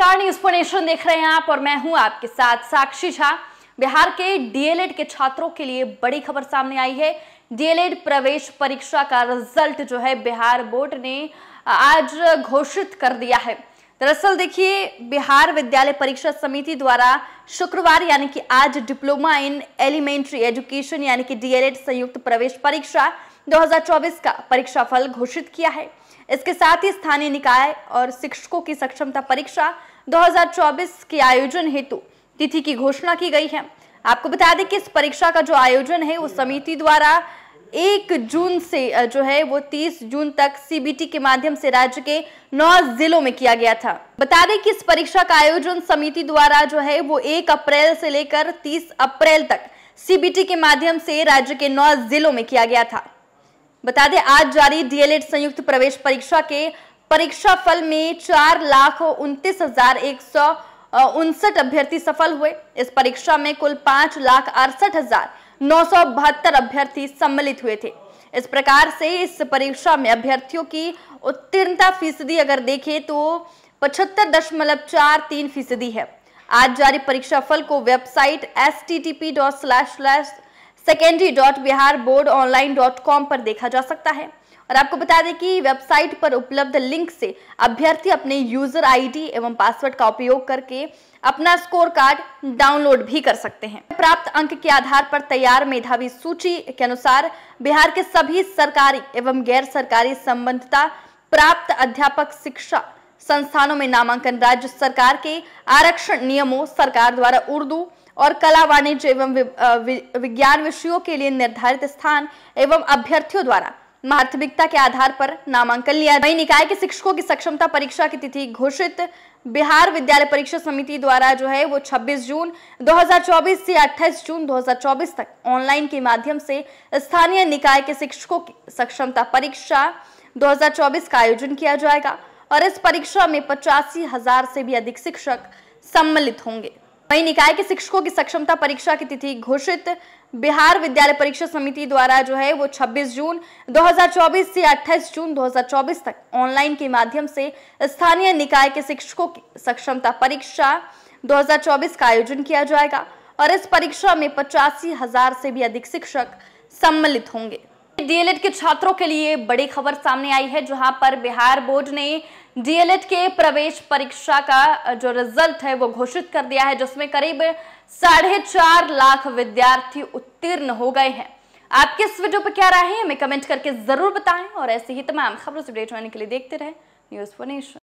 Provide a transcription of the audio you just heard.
नमस्कार news nation देख रहे हैं आप और मैं हूं आपके साथ साक्षी झा बिहार के डीएलएड के छात्रों के लिए बड़ी खबर सामने आई है डीएलएड प्रवेश परीक्षा का रिजल्ट जो है बिहार बोर्ड ने आज घोषित कर दिया है दरअसल देखिए बिहार विद्यालय परीक्षा समिति द्वारा शुक्रवार यानी कि आज डिप्लोमा इन एलिमेंट्री एजुकेशन यानी कि डीएलएड संयुक्त प्रवेश परीक्षा 2024 का परीक्षाफल घोषित किया है इसके साथ ही स्थानीय निकाय और शिक्षकों की सक्षमता परीक्षा 2024 के आयोजन हेतु तिथि की घोषणा की गई है आपको बता दें कि इस परीक्षा का जो आयोजन है वो समिति द्वारा एक जून से जो है वो 30 जून तक सीबीटी के माध्यम से राज्य के नौ जिलों में किया गया था बता दें कि इस परीक्षा का आयोजन समिति द्वारा जो है वो एक अप्रैल से लेकर 30 अप्रैल तक सीबीटी के माध्यम से राज्य के नौ जिलों में किया गया था बता दें आज जारी डीएलएड संयुक्त प्रवेश परीक्षा के परीक्षा फल में चार लाख उनतीस हजार एक सौ उनसठ अभ्यर्थी सफल हुए इस परीक्षा में कुल पांच लाख अड़सठ हजार नौ सौ बहत्तर अभ्यर्थी सम्मिलित हुए थे इस प्रकार से इस परीक्षा में अभ्यर्थियों की उत्तीर्णता फीसदी अगर देखें तो पचहत्तर दशमलव चार तीन फीसदी है आज जारी परीक्षा फल को website S T T P dot slash slash secondary dot Bihar board online dot com पर देखा जा सकता है और आपको बता दें कि वेबसाइट पर उपलब्ध लिंक से अभ्यर्थी अपने यूजर आईडी एवं पासवर्ड का उपयोग करके अपना स्कोर कार्ड डाउनलोड भी कर सकते हैं प्राप्त अंक के आधार पर तैयार मेधावी सूची के अनुसार बिहार के सभी सरकारी एवं गैर सरकारी संबंधता प्राप्त अध्यापक शिक्षा संस्थानों में नामांकन राज्य सरकार के आरक्षण नियमों सरकार द्वारा उर्दू और कला वाणिज्य एवं विज्ञान विषयों के लिए निर्धारित स्थान एवं अभ्यर्थियों द्वारा माध्यमिकता के आधार पर नामांकन लिया वही निकाय के शिक्षकों की सक्षमता परीक्षा की तिथि घोषित बिहार विद्यालय परीक्षा समिति द्वारा जो है वो 26 जून 2024 से 28 जून 2024 तक ऑनलाइन के माध्यम से स्थानीय निकाय के शिक्षकों की सक्षमता परीक्षा 2024 का आयोजन किया जाएगा और इस परीक्षा में पचासी हजार से भी अधिक शिक्षक सम्मिलित होंगे वहीं निकाय के शिक्षकों की सक्षमता परीक्षा की तिथि घोषित बिहार विद्यालय परीक्षा समिति द्वारा जो है वो 26 जून 2024 से 28 जून 2024 तक ऑनलाइन के माध्यम से स्थानीय निकाय के शिक्षकों की सक्षमता परीक्षा 2024 का आयोजन किया जाएगा और इस परीक्षा में पचासी हजार से भी अधिक शिक्षक सम्मिलित होंगे डीएलएड के छात्रों के लिए बड़ी खबर सामने आई है जहां पर बिहार बोर्ड ने डीएलएड के प्रवेश परीक्षा का जो रिजल्ट है वो घोषित कर दिया है जिसमें करीब साढ़े चार लाख विद्यार्थी उत्तीर्ण हो गए हैं आपके इस वीडियो पर क्या राय है हमें कमेंट करके जरूर बताएं और ऐसी ही तमाम खबरों से अपडेट होने के लिए देखते रहे न्यूज फोर